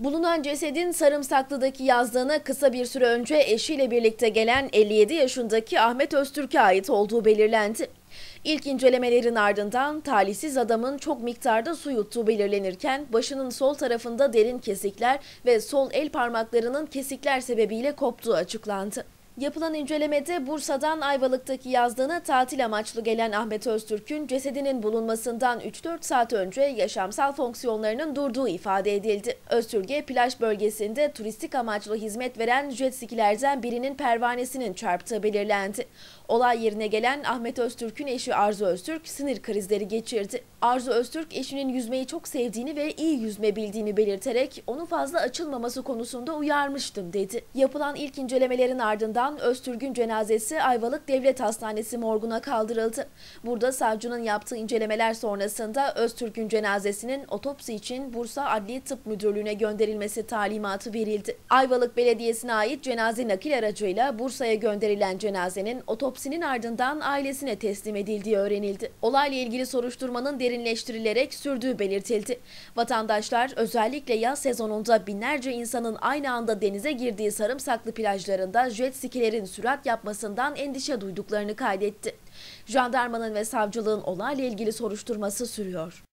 Bulunan cesedin Sarımsaklı'daki yazlığına kısa bir süre önce eşiyle birlikte gelen 57 yaşındaki Ahmet Öztürk'e ait olduğu belirlendi. İlk incelemelerin ardından talihsiz adamın çok miktarda su yuttuğu belirlenirken başının sol tarafında derin kesikler ve sol el parmaklarının kesikler sebebiyle koptuğu açıklandı. Yapılan incelemede Bursa'dan Ayvalık'taki yazdığına tatil amaçlı gelen Ahmet Öztürk'ün cesedinin bulunmasından 3-4 saat önce yaşamsal fonksiyonlarının durduğu ifade edildi. Öztürk'e plaj bölgesinde turistik amaçlı hizmet veren jet skilerden birinin pervanesinin çarptığı belirlendi. Olay yerine gelen Ahmet Öztürk'ün eşi Arzu Öztürk sinir krizleri geçirdi. Arzu Öztürk eşinin yüzmeyi çok sevdiğini ve iyi yüzme bildiğini belirterek onu fazla açılmaması konusunda uyarmıştım dedi. Yapılan ilk incelemelerin ardından Orhan Öztürk'ün cenazesi Ayvalık Devlet Hastanesi morguna kaldırıldı. Burada savcının yaptığı incelemeler sonrasında Öztürk'ün cenazesinin otopsi için Bursa Adli Tıp Müdürlüğü'ne gönderilmesi talimatı verildi. Ayvalık Belediyesi'ne ait cenaze nakil aracıyla Bursa'ya gönderilen cenazenin otopsinin ardından ailesine teslim edildiği öğrenildi. Olayla ilgili soruşturmanın derinleştirilerek sürdüğü belirtildi. Vatandaşlar özellikle yaz sezonunda binlerce insanın aynı anda denize girdiği sarımsaklı plajlarında jet ski ötekilerin sürat yapmasından endişe duyduklarını kaydetti. Jandarmanın ve savcılığın olayla ilgili soruşturması sürüyor.